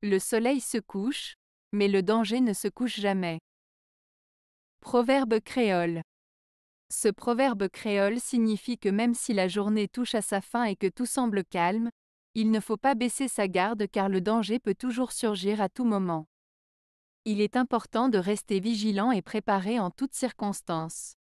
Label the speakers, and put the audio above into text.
Speaker 1: Le soleil se couche, mais le danger ne se couche jamais. Proverbe créole. Ce proverbe créole signifie que même si la journée touche à sa fin et que tout semble calme, il ne faut pas baisser sa garde car le danger peut toujours surgir à tout moment. Il est important de rester vigilant et préparé en toutes circonstances.